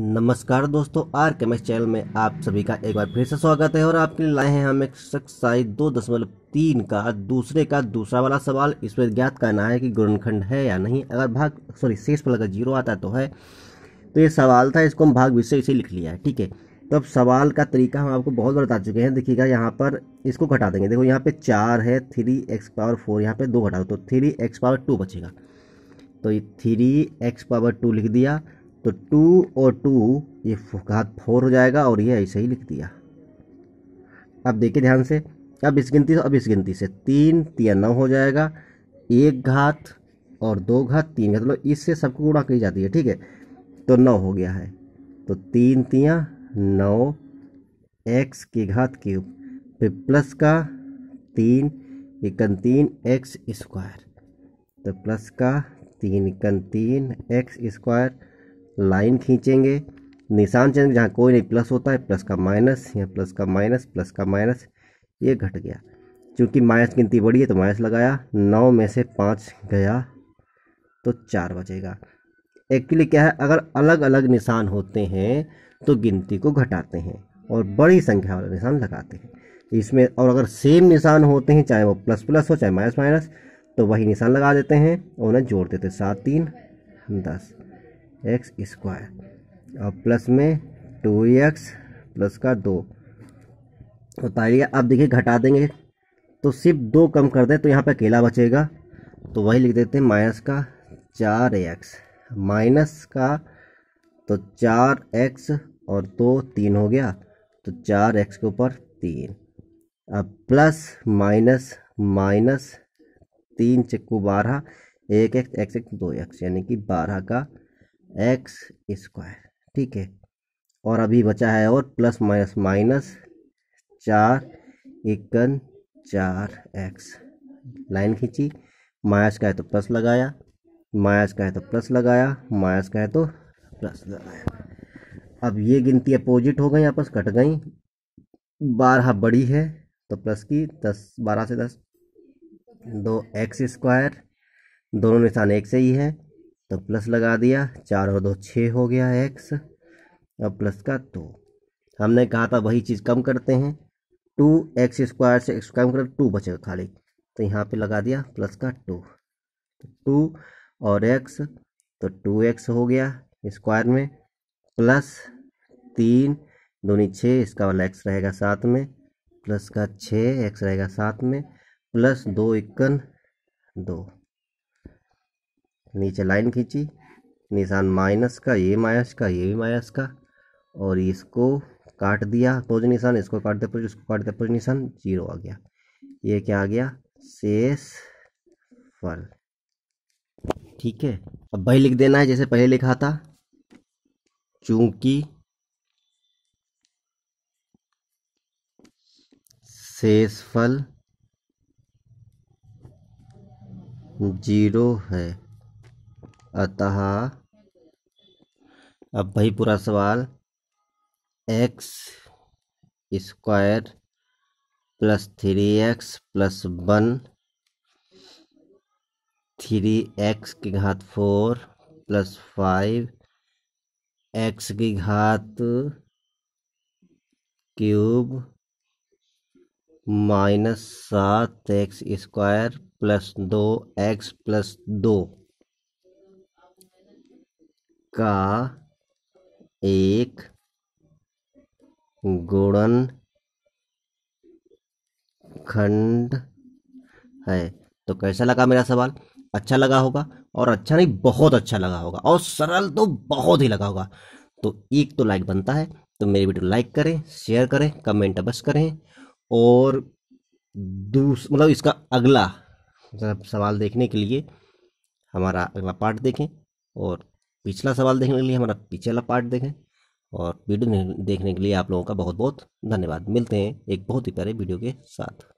नमस्कार दोस्तों are केमिक्स channel में आप सभी का एक बार फिर से स्वागत है और आपके लिए लाए हैं हम एक साई दो दशमलव तीन का दूसरे का दूसरा वाला सवाल इसमें ज्ञात करना है कि गुणनखंड है या नहीं अगर भाग सॉरी शेष पर अगर जीरो आता तो है तो ये सवाल था इसको हम भाग विषय इसे लिख लिया है ठीक है तो अब सवाल का तरीका हम आपको बहुत बार बता चुके हैं देखिएगा यहाँ पर इसको घटा देंगे देखो यहाँ पे चार है थ्री एक्स पावर फोर यहाँ पे दो घटा दो तो थ्री एक्स पावर टू बचेगा तो ये थ्री एक्स पावर टू लिख दिया तो टू और टू ये घात फोर हो जाएगा और ये ऐसे ही लिख दिया अब देखिए ध्यान से अब इस गिनती से अब इस गिनती से तीन तिया नौ हो जाएगा एक घात और दो घात तीन घात मतलब इससे सबको गुणा की जाती है ठीक है तो नौ हो गया है तो तीन तिया नौ एक्स के घात क्यूब फिर प्लस का तीन इकन तीन एक्स स्क्वायर तो प्लस का तीन इकन तीन एक्स स्क्वायर लाइन खींचेंगे निशान चिन्ह जहाँ कोई नहीं प्लस होता है प्लस का माइनस या प्लस का माइनस प्लस का माइनस ये घट गया चूँकि माइनस गिनती बड़ी है तो माइनस लगाया नौ में से पाँच गया तो चार बचेगा एक्चुअली क्या है अगर अलग अलग निशान होते हैं तो गिनती को घटाते हैं और बड़ी संख्या वाला निशान लगाते हैं इसमें और अगर सेम निशान होते हैं चाहे वो प्लस प्लस हो चाहे माइनस माइनस तो वही निशान लगा देते हैं और उन्हें जोड़ देते हैं सात तीन दस एक्स स्क्वायर और प्लस में टू एक्स प्लस का दो उतारिए तो अब देखिए घटा देंगे तो सिर्फ दो कम कर दें तो यहाँ पर अकेला बचेगा तो वही लिख देते हैं माइनस का चार एक्स माइनस का तो चार एक्स और दो तीन हो गया तो चार एक्स के ऊपर तीन अब प्लस माइनस माइनस तीन चक्कू बारह एक एक्स एक्स एक दो एक्स यानी कि बारह का एक्स स्क्वायर ठीक है और अभी बचा है और प्लस माइनस माइनस चार इक्कन चार एक्स लाइन खींची माइनस का है तो प्लस लगाया माइनस का है तो प्लस लगाया माइनस का है तो प्लस लगाया अब ये गिनती अपोजिट हो गई आपस कट गई बारह बड़ी है तो प्लस की दस बारह से दस दो एक्स स्क्वायर दोनों निशान एक से ही है तो प्लस लगा दिया चार और दो छः हो गया एक्स और प्लस का दो हमने कहा था वही चीज़ कम करते हैं टू एक्स स्क्वायर से एक्स कम कर टू बचेगा खाली तो यहाँ पे लगा दिया प्लस का टू तो टू और एक्स तो टू एक्स हो गया स्क्वायर में प्लस तीन दोनी छः इसका वाला एक्स रहेगा साथ में प्लस का छः एक्स रहेगा साथ में प्लस दो इक्कन दो नीचे लाइन खींची निशान माइनस का ये माइनस का ये भी माइनस का और इसको काट दिया पोज तो निशान इसको काट दिया पोज इसको काट दिया निशान जीरो आ गया ये क्या आ गया शेष फल ठीक है अब वही लिख देना है जैसे पहले लिखा था चूंकि शेष फल जीरो है अतः अब भाई पूरा सवाल x square plus three x plus one three x की घात फोर प्लस फाइव एक्स की घात क्यूब माइनस सात एक्स स्क्वायर प्लस दो एक्स प्लस दो का एक गुणन खंड है तो कैसा लगा मेरा सवाल अच्छा लगा होगा और अच्छा नहीं बहुत अच्छा लगा होगा और सरल तो बहुत ही लगा होगा तो एक तो लाइक बनता है तो मेरी वीडियो लाइक करें शेयर करें कमेंट अवश्य करें और दूस मतलब इसका अगला मतलब सवाल देखने के लिए हमारा अगला पार्ट देखें और पिछला सवाल देखने के लिए हमारा पीछे वाला पार्ट देखें और वीडियो देखने के लिए आप लोगों का बहुत बहुत धन्यवाद मिलते हैं एक बहुत ही प्यारे वीडियो के साथ